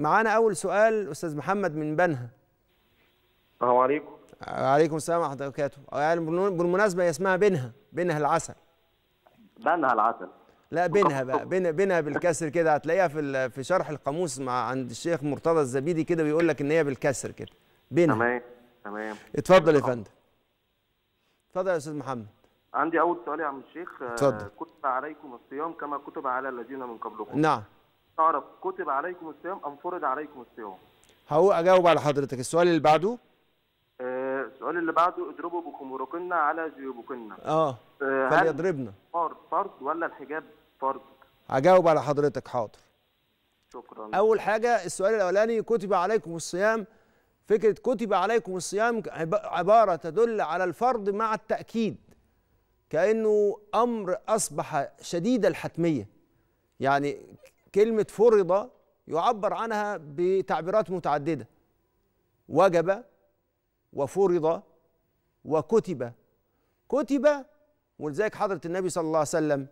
معانا اول سؤال استاذ محمد من بنها السلام عليكم وعليكم السلام ورحمه الله وبركاته آه، يعني بالمناسبه هي اسمها بنها بنها العسل بنها العسل لا بنها بقى بنها, بنها بالكسر كده هتلاقيها في في شرح القاموس مع عند الشيخ مرتضى الزبيدي كده بيقول لك ان هي بالكسر كده بنها تمام تمام اتفضل يا فندم اتفضل يا استاذ محمد عندي اول سؤال يا عم الشيخ اتفضل آه، كتب عليكم الصيام كما كتب على الذين من قبلكم نعم اعرف كتب عليكم الصيام ام فرض عليكم الصيام هقوم اجاوب على حضرتك السؤال اللي بعده آه، السؤال اللي بعده اضربوا بخمركن على جيوبكن اه, آه، فليضربنا فرض فرض ولا الحجاب فرض هجاوب على حضرتك حاضر شكرا اول حاجه السؤال الاولاني كتب عليكم الصيام فكره كتب عليكم الصيام عباره تدل على الفرض مع التاكيد كانه امر اصبح شديد الحتميه يعني كلمة فرض يعبر عنها بتعبيرات متعددة وجب وفرض وكتب كتب ولذلك حضرة النبي صلى الله عليه وسلم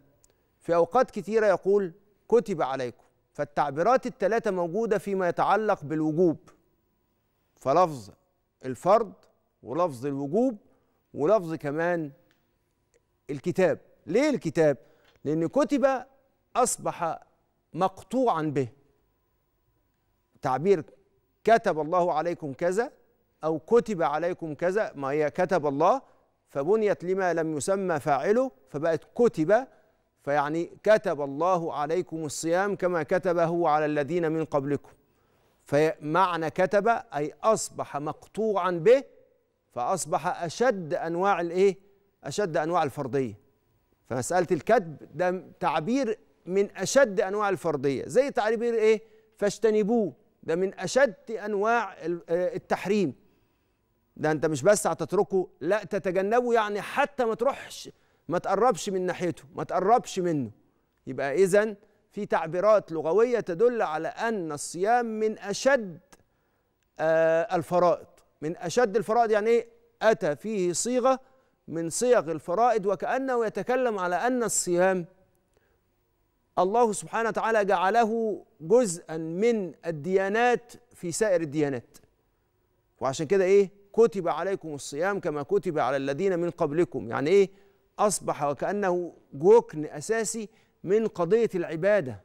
في أوقات كثيرة يقول كتب عليكم فالتعبيرات الثلاثة موجودة فيما يتعلق بالوجوب فلفظ الفرض ولفظ الوجوب ولفظ كمان الكتاب ليه الكتاب؟ لأن كتب أصبح مقطوعا به تعبير كتب الله عليكم كذا أو كتب عليكم كذا ما هي كتب الله فبنيت لما لم يسمى فاعله فبقت كتب فيعني كتب الله عليكم الصيام كما كتبه على الذين من قبلكم فمعنى كتب أي أصبح مقطوعا به فأصبح أشد أنواع الإيه؟ أشد أنواع الفرضية فمسألة الكتب ده تعبير من اشد انواع الفرضيه زي تعبير ايه فاجتنبوه ده من اشد انواع آه، التحريم ده انت مش بس هتتركه لا تتجنبه يعني حتى ما تروحش ما تقربش من ناحيته ما تقربش منه يبقى اذا في تعبيرات لغويه تدل على ان الصيام من اشد آه، الفرائض من اشد الفرائض يعني ايه اتى فيه صيغه من صيغ الفرائض وكانه يتكلم على ان الصيام الله سبحانه وتعالى جعله جزءا من الديانات في سائر الديانات وعشان كده ايه كتب عليكم الصيام كما كتب على الذين من قبلكم يعني ايه اصبح وكانه ركن اساسي من قضيه العباده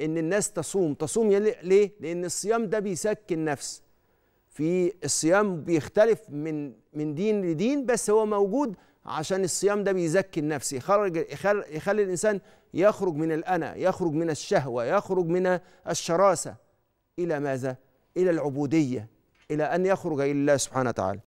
ان الناس تصوم تصوم ليه لان الصيام ده بيسكن النفس في الصيام بيختلف من من دين لدين بس هو موجود عشان الصيام ده بيزكي النفس يخرج يخلي الانسان يخرج من الانا يخرج من الشهوه يخرج من الشراسه الى ماذا الى العبوديه الى ان يخرج الى الله سبحانه وتعالى